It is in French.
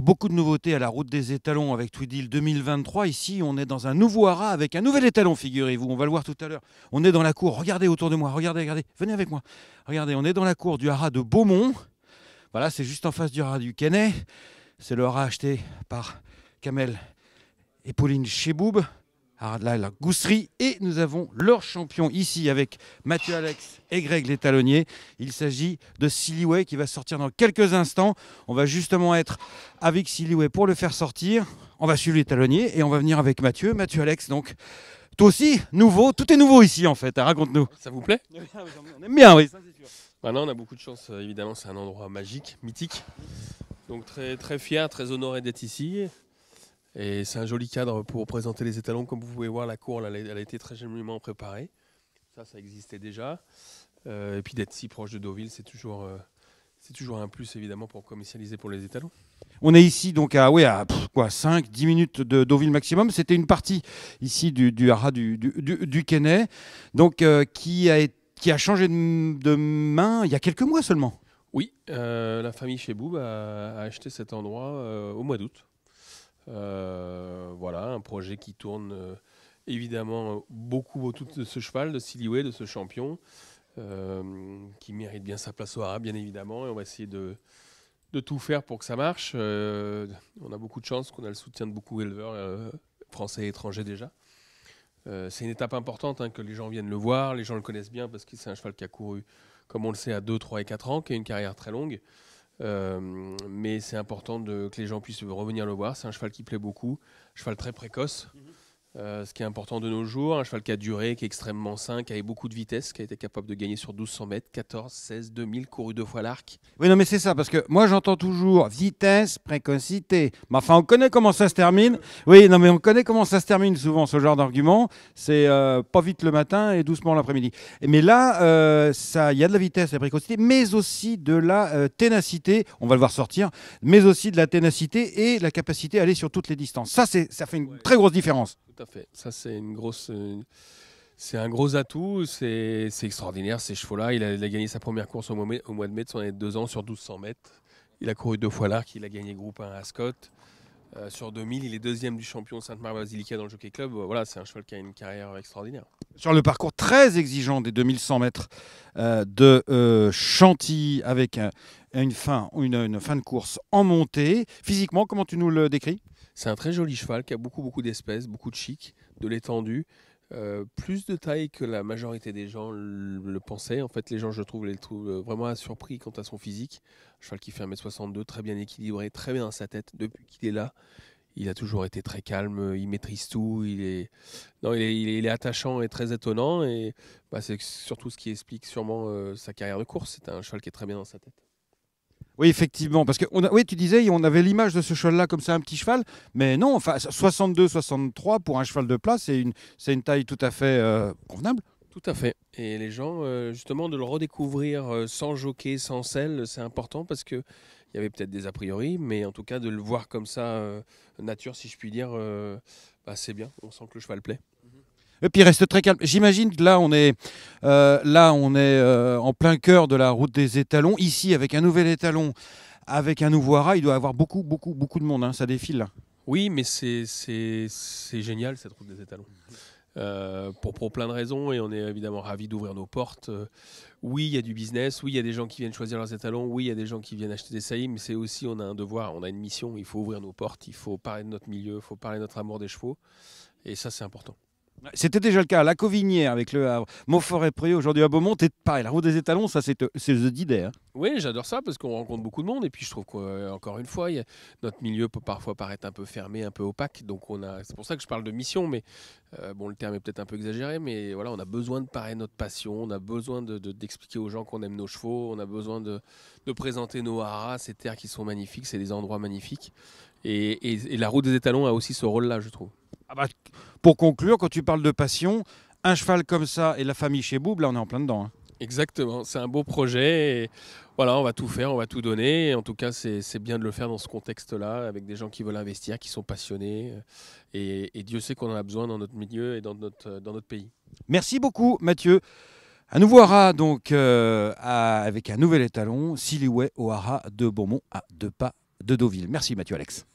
beaucoup de nouveautés à la route des étalons avec Tweedil 2023. Ici, on est dans un nouveau haras avec un nouvel étalon, figurez-vous. On va le voir tout à l'heure. On est dans la cour. Regardez autour de moi. Regardez, regardez. Venez avec moi. Regardez, on est dans la cour du haras de Beaumont. Voilà, c'est juste en face du haras du Canet. C'est le haras acheté par Kamel et Pauline Cheboub. Alors ah, là, la gousserie. Et nous avons leur champion ici avec Mathieu Alex et Greg l'étalonnier. Il s'agit de Siliway qui va sortir dans quelques instants. On va justement être avec Siliway pour le faire sortir. On va suivre l'étalonnier et on va venir avec Mathieu. Mathieu Alex, donc. Toi aussi, nouveau, tout est nouveau ici en fait, hein, raconte-nous. Ça vous plaît On aime bien, oui. Bah on a beaucoup de chance, euh, évidemment, c'est un endroit magique, mythique. Donc très, très fier, très honoré d'être ici. Et c'est un joli cadre pour présenter les étalons. Comme vous pouvez voir, la cour, elle, a été très joliment préparée. Ça, ça existait déjà. Euh, et puis d'être si proche de Deauville, c'est toujours, euh, c'est toujours un plus évidemment pour commercialiser pour les étalons. On est ici donc à, ouais, à quoi, 5, 10 minutes de Deauville maximum. C'était une partie ici du, du du, du, du, donc, euh, qui, a, qui a changé de, main il y a quelques mois seulement. Oui, la famille Cheboub a acheté cet endroit au mois d'août. Euh, voilà, un projet qui tourne euh, évidemment beaucoup autour de ce cheval, de Way, de ce champion, euh, qui mérite bien sa place au Hara, bien évidemment. Et on va essayer de, tout faire pour que ça marche. on a beaucoup de chance qu'on a le soutien de beaucoup d'éleveurs français et étrangers déjà. c'est une étape importante hein, que les gens viennent le voir, les gens le connaissent bien parce que c'est un cheval qui a couru, comme on le sait, à 2, 3 et 4 ans, qui a une carrière très longue. Euh, mais c'est important de, que les gens puissent revenir le voir. C'est un cheval qui plaît beaucoup, cheval très précoce. Mhm. Euh, ce qui est important de nos jours, un cheval qui a duré, qui est extrêmement sain, qui avait beaucoup de vitesse, qui a été capable de gagner sur 1200 mètres, 14, 16, 2000, couru deux fois l'arc. Oui, non, mais c'est ça, parce que moi j'entends toujours vitesse, précocité. Mais enfin, on connaît comment ça se termine. Oui, non, mais on connaît comment ça se termine souvent, ce genre d'argument. C'est euh, pas vite le matin et doucement l'après-midi. Mais là, euh, il y a de la vitesse, de la précocité, mais aussi de la ténacité, on va le voir sortir, mais aussi de la ténacité et la capacité à aller sur toutes les distances. Ça, ça fait une très grosse différence fait. Ça, c'est une grosse. Euh, c'est un gros atout, c'est extraordinaire ces chevaux-là. Il, a, gagné sa première course au mois, de mai de son année de 2 ans sur 1200 mètres. Il a couru deux fois l'arc, il a gagné groupe 1 à Scott euh, sur 2000, il est deuxième du champion Sainte-Marie-Basilica dans le Jockey Club. Euh, voilà, c'est un cheval qui a une carrière extraordinaire. Sur le parcours très exigeant des 2100 mètres de Chantilly avec une fin, une, une fin de course en montée. Physiquement, comment tu nous le décris c'est un très joli cheval qui a beaucoup, beaucoup d'espèces, beaucoup de chic, de l'étendue. Euh, plus de taille que la majorité des gens le, pensaient. En fait, les gens, je trouve, les trouvent euh, vraiment surpris quant à son physique. Un cheval qui fait 1m62, très bien équilibré, très bien dans sa tête. Depuis qu'il est là, il a toujours été très calme, il maîtrise tout, il est, non, il est, attachant et très étonnant. Et bah, c'est surtout ce qui explique sûrement euh, sa carrière de course. C'est un cheval qui est très bien dans sa tête. Oui, effectivement, parce que oui, tu disais, on avait l'image de ce cheval-là comme ça, un petit cheval, mais non, enfin, 62-63 pour un cheval de place, c'est une, c'est une taille tout à fait euh, convenable. Tout à fait. Et les gens, euh, justement, de le redécouvrir euh, sans jockey, sans selle, c'est important parce que il y avait peut-être des a priori, mais en tout cas de le voir comme ça, nature, si je puis dire, bah, c'est bien. On sent que le cheval plaît. Et puis reste très calme. J'imagine que là, on est, euh, là, on est euh, en plein cœur de la route des étalons. Ici, avec un nouvel étalon, avec un nouveau haras, il doit y avoir beaucoup, beaucoup, beaucoup de monde. Hein. Ça défile là. Oui, mais c'est génial cette route des étalons. Euh, pour, plein de raisons et on est évidemment ravis d'ouvrir nos portes. oui, il y a du business, oui, il y a des gens qui viennent choisir leurs étalons, oui, il y a des gens qui viennent acheter des saillies, mais c'est aussi, on a un devoir, on a une mission, il faut ouvrir nos portes, il faut parler de notre milieu, il faut parler de notre amour des chevaux, et ça c'est important. C'était déjà le cas La Covinière avec le Havre, montfort et aujourd'hui à Beaumont. Et pareil, la route des étalons, ça c'est The Dider. Hein. Oui, j'adore ça parce qu'on rencontre beaucoup de monde. Et puis je trouve qu'encore euh, une fois, notre milieu peut parfois paraître un peu fermé, un peu opaque. Donc c'est pour ça que je parle de mission. Mais euh, bon, le terme est peut-être un peu exagéré. Mais voilà, on a besoin de parler notre passion. On a besoin d'expliquer aux gens qu'on aime nos chevaux. On a besoin de, présenter nos haras, ces terres qui sont magnifiques. C'est des endroits magnifiques. Et, et la route des étalons a aussi ce rôle-là, je trouve. Ah bah, pour conclure, quand tu parles de passion, un cheval comme ça et la famille chez Boub, là on est en plein dedans. Hein. Exactement, c'est un beau projet. voilà, on va tout faire, on va tout donner. en tout cas, c'est bien de le faire dans ce contexte-là, avec des gens qui veulent investir, qui sont passionnés. Et, Dieu sait qu'on en a besoin dans notre milieu et dans notre, dans notre pays. Merci beaucoup, Mathieu. Un nouveau hara, donc, euh, avec un nouvel étalon, Siliouet au de Beaumont à deux pas de Deauville. Merci, Mathieu Alex.